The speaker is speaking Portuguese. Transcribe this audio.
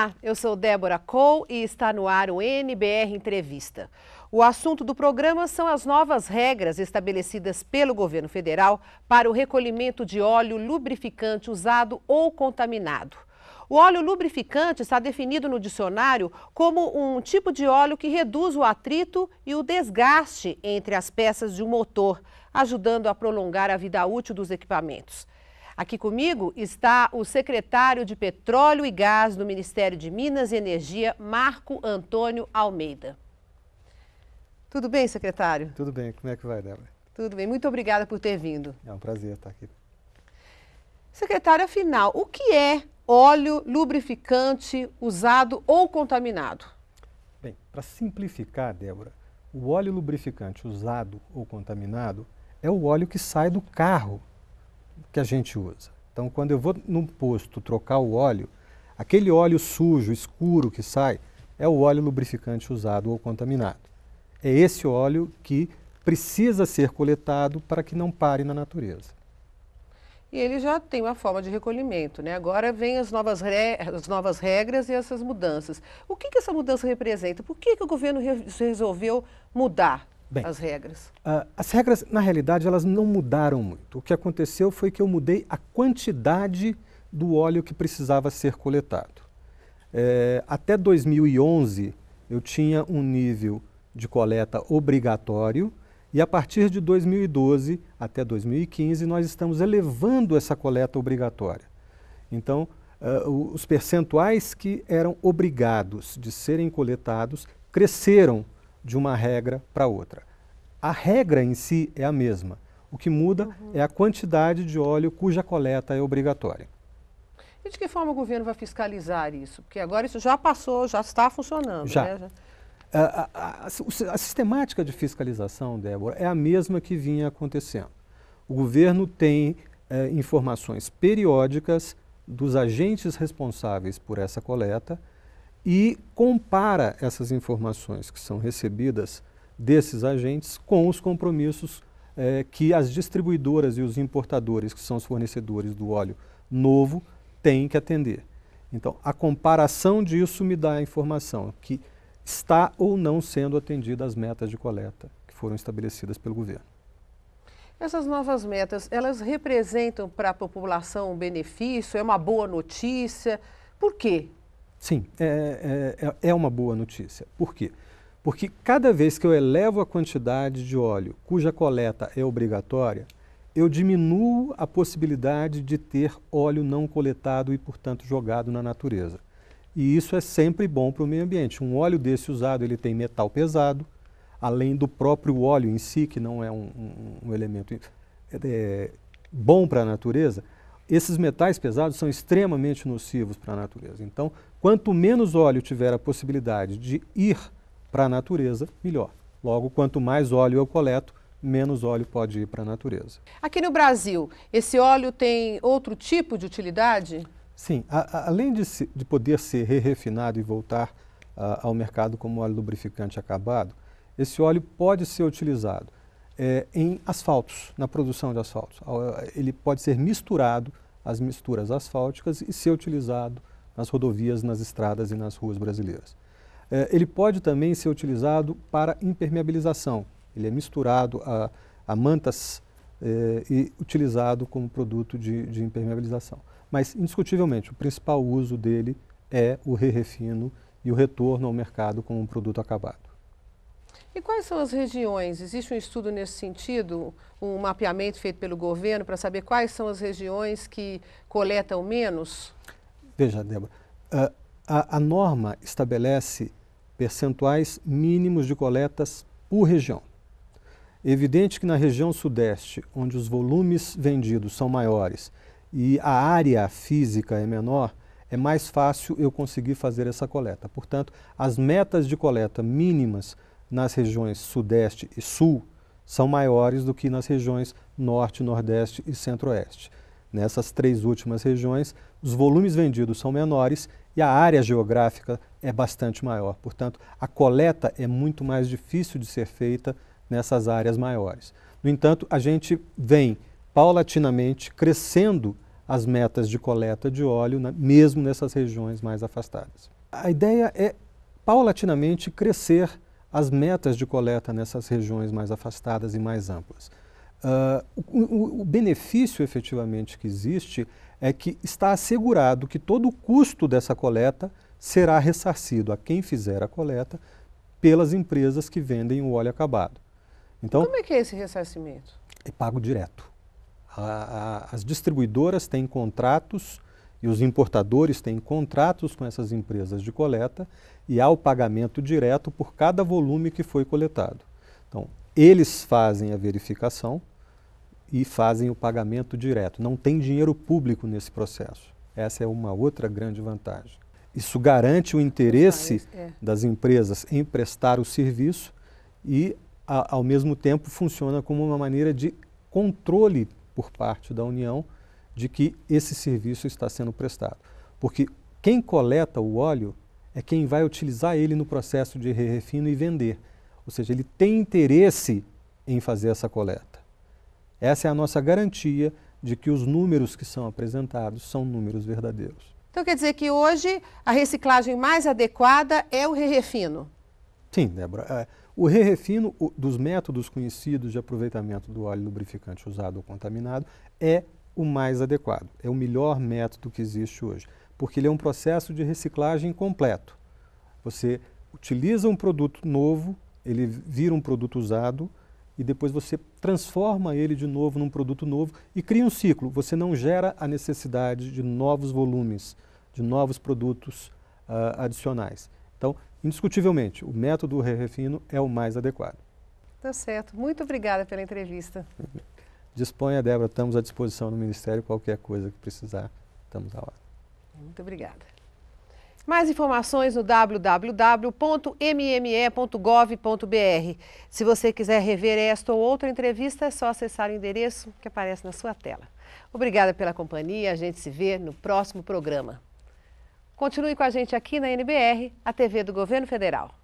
Olá, eu sou Débora Cole e está no ar o NBR Entrevista. O assunto do programa são as novas regras estabelecidas pelo governo federal para o recolhimento de óleo lubrificante usado ou contaminado. O óleo lubrificante está definido no dicionário como um tipo de óleo que reduz o atrito e o desgaste entre as peças de um motor, ajudando a prolongar a vida útil dos equipamentos. Aqui comigo está o secretário de Petróleo e Gás do Ministério de Minas e Energia, Marco Antônio Almeida. Tudo bem, secretário? Tudo bem, como é que vai, Débora? Tudo bem, muito obrigada por ter vindo. É um prazer estar aqui. Secretário, afinal, o que é óleo lubrificante usado ou contaminado? Bem, para simplificar, Débora, o óleo lubrificante usado ou contaminado é o óleo que sai do carro que a gente usa. Então, quando eu vou num posto trocar o óleo, aquele óleo sujo, escuro que sai, é o óleo lubrificante usado ou contaminado. É esse óleo que precisa ser coletado para que não pare na natureza. E ele já tem uma forma de recolhimento, né? Agora vem as novas, re... as novas regras e essas mudanças. O que, que essa mudança representa? Por que, que o governo re... resolveu mudar Bem, as regras? Uh, as regras, na realidade, elas não mudaram muito. O que aconteceu foi que eu mudei a quantidade do óleo que precisava ser coletado. É, até 2011, eu tinha um nível de coleta obrigatório e a partir de 2012 até 2015, nós estamos elevando essa coleta obrigatória. Então, uh, os percentuais que eram obrigados de serem coletados cresceram de uma regra para outra. A regra em si é a mesma. O que muda uhum. é a quantidade de óleo cuja coleta é obrigatória. E de que forma o governo vai fiscalizar isso? Porque agora isso já passou, já está funcionando. Já. Né? já... A, a, a, a, sistemática de fiscalização, Débora, é a mesma que vinha acontecendo. O governo tem é, informações periódicas dos agentes responsáveis por essa coleta e compara essas informações que são recebidas desses agentes com os compromissos é, que as distribuidoras e os importadores, que são os fornecedores do óleo novo, têm que atender. Então, a comparação disso me dá a informação que está ou não sendo atendida as metas de coleta que foram estabelecidas pelo governo. Essas novas metas, elas representam para a população um benefício? É uma boa notícia? Por quê? Sim, é, é, é, é, uma boa notícia. Por quê? Porque cada vez que eu elevo a quantidade de óleo cuja coleta é obrigatória, eu diminuo a possibilidade de ter óleo não coletado e, portanto, jogado na natureza. E isso é sempre bom para o meio ambiente. Um óleo desse usado ele tem metal pesado, além do próprio óleo em si, que não é um, um, um elemento é, é bom para a natureza, esses metais pesados são extremamente nocivos para a natureza. Então, quanto menos óleo tiver a possibilidade de ir para a natureza, melhor. Logo, quanto mais óleo eu coleto, menos óleo pode ir para a natureza. Aqui no Brasil, esse óleo tem outro tipo de utilidade? Sim, a, a, além de, se, de, poder ser re refinado e voltar ah, ao mercado como óleo lubrificante acabado, esse óleo pode ser utilizado é, em asfaltos, na produção de asfaltos. Ele pode ser misturado às misturas asfálticas e ser utilizado nas rodovias, nas estradas e nas ruas brasileiras. É, ele pode também ser utilizado para impermeabilização. Ele é misturado a, a mantas é, e utilizado como produto de, de impermeabilização. Mas, indiscutivelmente, o principal uso dele é o re-refino e o retorno ao mercado como um produto acabado. E quais são as regiões? Existe um estudo nesse sentido, um mapeamento feito pelo governo para saber quais são as regiões que coletam menos? Veja, Débora, a, a, a norma estabelece percentuais mínimos de coletas por região. evidente que na região sudeste, onde os volumes vendidos são maiores e a área física é menor, é mais fácil eu conseguir fazer essa coleta. Portanto, as metas de coleta mínimas nas regiões Sudeste e Sul são maiores do que nas regiões Norte, Nordeste e Centro-Oeste. Nessas três últimas regiões, os volumes vendidos são menores e a área geográfica é bastante maior. Portanto, a coleta é muito mais difícil de ser feita nessas áreas maiores. No entanto, a gente vem paulatinamente crescendo as metas de coleta de óleo, mesmo nessas regiões mais afastadas. A ideia é paulatinamente crescer as metas de coleta nessas regiões mais afastadas e mais amplas. Uh, o, o, benefício efetivamente que existe é que está assegurado que todo o custo dessa coleta será ressarcido a quem fizer a coleta pelas empresas que vendem o óleo acabado. Então, Como é que é esse ressarcimento? É pago direto. A, a, as distribuidoras têm contratos e os importadores têm contratos com essas empresas de coleta e há o pagamento direto por cada volume que foi coletado. Então, eles fazem a verificação e fazem o pagamento direto. Não tem dinheiro público nesse processo. Essa é uma outra grande vantagem. Isso garante o interesse é. das empresas em prestar o serviço e, ao mesmo tempo, funciona como uma maneira de controle por parte da União de que esse serviço está sendo prestado. Porque quem coleta o óleo é quem vai utilizar ele no processo de refino e vender. Ou seja, ele tem interesse em fazer essa coleta. Essa é a nossa garantia de que os números que são apresentados são números verdadeiros. Então quer dizer que hoje a reciclagem mais adequada é o re refino? Sim, Débora. É, o re refino dos métodos conhecidos de aproveitamento do óleo lubrificante usado ou contaminado é o mais adequado. É o melhor método que existe hoje, porque ele é um processo de reciclagem completo. Você utiliza um produto novo, ele vira um produto usado e depois você transforma ele de novo num produto novo e cria um ciclo. Você não gera a necessidade de novos volumes, de novos produtos uh, adicionais. Então, indiscutivelmente, o método re refino é o mais adequado. Tá certo. Muito obrigada pela entrevista. Disponha, Débora, estamos à disposição no Ministério, qualquer coisa que precisar, estamos à hora. Muito obrigada. Mais informações no www.mme.gov.br. Se você quiser rever esta ou outra entrevista, é só acessar o endereço que aparece na sua tela. Obrigada pela companhia, a gente se vê no próximo programa. Continue com a gente aqui na NBR, a TV do Governo Federal.